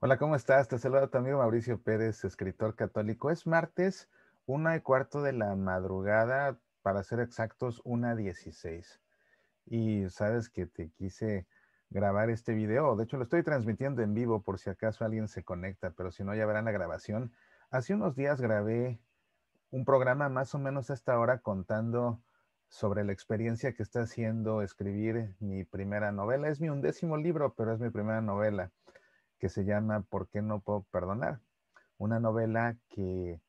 Hola, ¿cómo estás? Te saluda tu amigo Mauricio Pérez, escritor católico. Es martes, una y cuarto de la madrugada, para ser exactos, una dieciséis. Y sabes que te quise grabar este video. De hecho, lo estoy transmitiendo en vivo por si acaso alguien se conecta, pero si no, ya verán la grabación. Hace unos días grabé un programa más o menos hasta ahora contando sobre la experiencia que está haciendo escribir mi primera novela. Es mi undécimo libro, pero es mi primera novela que se llama ¿Por qué no puedo perdonar? Una novela que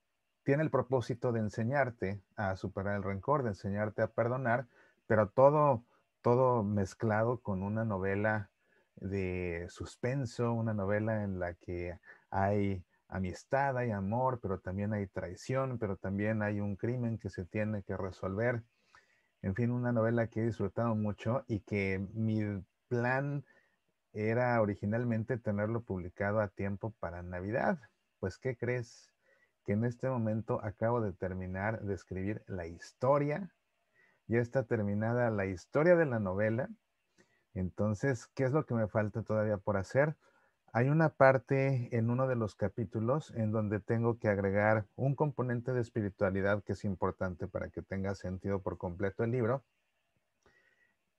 tiene el propósito de enseñarte a superar el rencor, de enseñarte a perdonar, pero todo, todo mezclado con una novela de suspenso, una novela en la que hay amistad, hay amor, pero también hay traición, pero también hay un crimen que se tiene que resolver. En fin, una novela que he disfrutado mucho y que mi plan era originalmente tenerlo publicado a tiempo para Navidad. Pues, ¿qué crees? Que en este momento acabo de terminar de escribir la historia. Ya está terminada la historia de la novela. Entonces, ¿qué es lo que me falta todavía por hacer? Hay una parte en uno de los capítulos en donde tengo que agregar un componente de espiritualidad que es importante para que tenga sentido por completo el libro.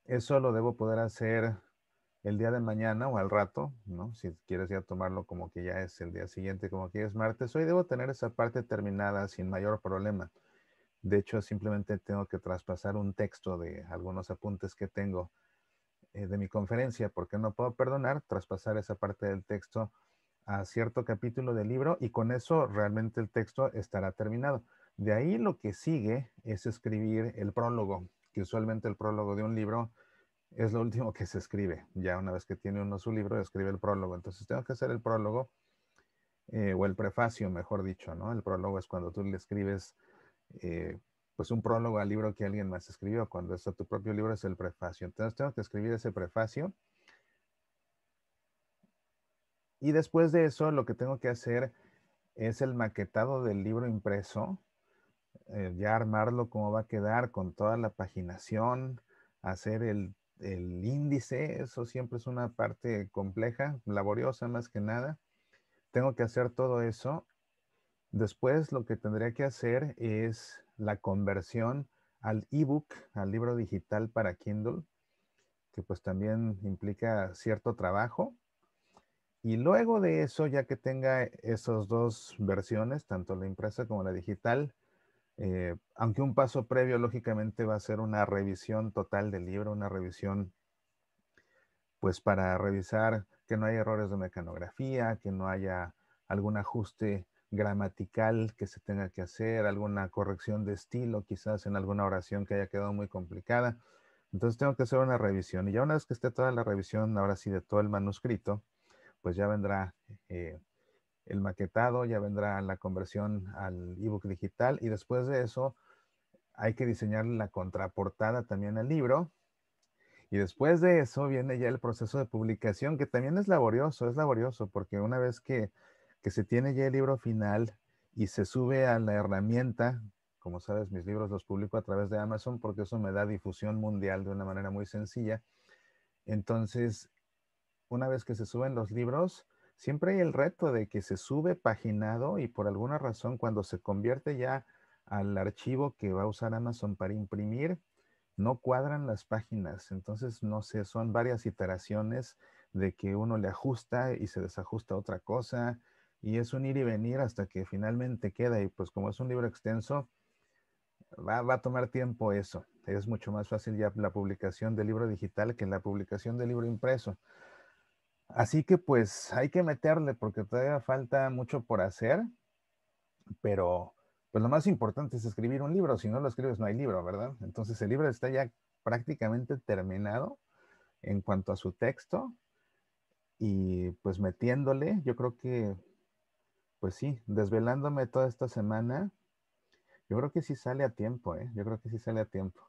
Eso lo debo poder hacer el día de mañana o al rato, ¿no? Si quieres ya tomarlo como que ya es el día siguiente, como que ya es martes, hoy debo tener esa parte terminada sin mayor problema. De hecho, simplemente tengo que traspasar un texto de algunos apuntes que tengo eh, de mi conferencia, porque no puedo perdonar traspasar esa parte del texto a cierto capítulo del libro y con eso realmente el texto estará terminado. De ahí lo que sigue es escribir el prólogo, que usualmente el prólogo de un libro es lo último que se escribe. Ya una vez que tiene uno su libro, escribe el prólogo. Entonces tengo que hacer el prólogo eh, o el prefacio, mejor dicho, ¿no? El prólogo es cuando tú le escribes eh, pues un prólogo al libro que alguien más escribió. Cuando es tu propio libro es el prefacio. Entonces tengo que escribir ese prefacio. Y después de eso, lo que tengo que hacer es el maquetado del libro impreso, eh, ya armarlo cómo va a quedar con toda la paginación, hacer el el índice, eso siempre es una parte compleja, laboriosa más que nada. Tengo que hacer todo eso. Después lo que tendría que hacer es la conversión al ebook, al libro digital para Kindle, que pues también implica cierto trabajo. Y luego de eso, ya que tenga esas dos versiones, tanto la impresa como la digital, eh, aunque un paso previo, lógicamente, va a ser una revisión total del libro, una revisión, pues para revisar que no haya errores de mecanografía, que no haya algún ajuste gramatical que se tenga que hacer, alguna corrección de estilo, quizás en alguna oración que haya quedado muy complicada. Entonces tengo que hacer una revisión. Y ya una vez que esté toda la revisión, ahora sí, de todo el manuscrito, pues ya vendrá eh, el maquetado, ya vendrá la conversión al ebook digital y después de eso hay que diseñar la contraportada también al libro. Y después de eso viene ya el proceso de publicación, que también es laborioso, es laborioso, porque una vez que, que se tiene ya el libro final y se sube a la herramienta, como sabes, mis libros los publico a través de Amazon porque eso me da difusión mundial de una manera muy sencilla. Entonces, una vez que se suben los libros, siempre hay el reto de que se sube paginado y por alguna razón cuando se convierte ya al archivo que va a usar Amazon para imprimir, no cuadran las páginas. Entonces, no sé, son varias iteraciones de que uno le ajusta y se desajusta otra cosa y es un ir y venir hasta que finalmente queda y pues como es un libro extenso, va, a tomar tiempo eso. Es mucho más fácil ya la publicación del libro digital que la publicación del libro impreso. Así que pues hay que meterle porque todavía falta mucho por hacer, pero pues lo más importante es escribir un libro, si no lo escribes no hay libro, ¿verdad? Entonces el libro está ya prácticamente terminado en cuanto a su texto y pues metiéndole, yo creo que, pues sí, desvelándome toda esta semana, yo creo que sí sale a tiempo, ¿eh? Yo creo que sí sale a tiempo.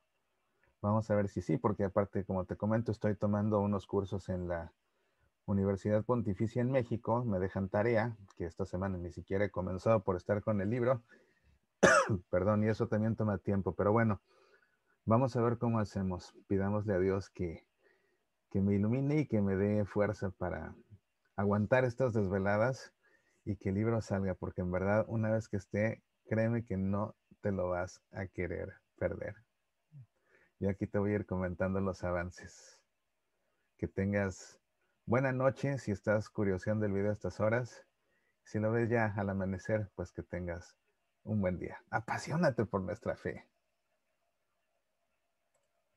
Vamos a ver si sí, porque aparte, como te comento, estoy tomando unos cursos en la Universidad Pontificia en México, me dejan tarea, que esta semana ni siquiera he comenzado por estar con el libro. Perdón, y eso también toma tiempo, pero bueno, vamos a ver cómo hacemos. Pidámosle a Dios que, que me ilumine y que me dé fuerza para aguantar estas desveladas y que el libro salga, porque en verdad, una vez que esté, créeme que no te lo vas a querer perder. Y aquí te voy a ir comentando los avances. Que tengas Buenas noches, si estás curioseando el video a estas horas. Si lo ves ya al amanecer, pues que tengas un buen día. Apasionate por nuestra fe.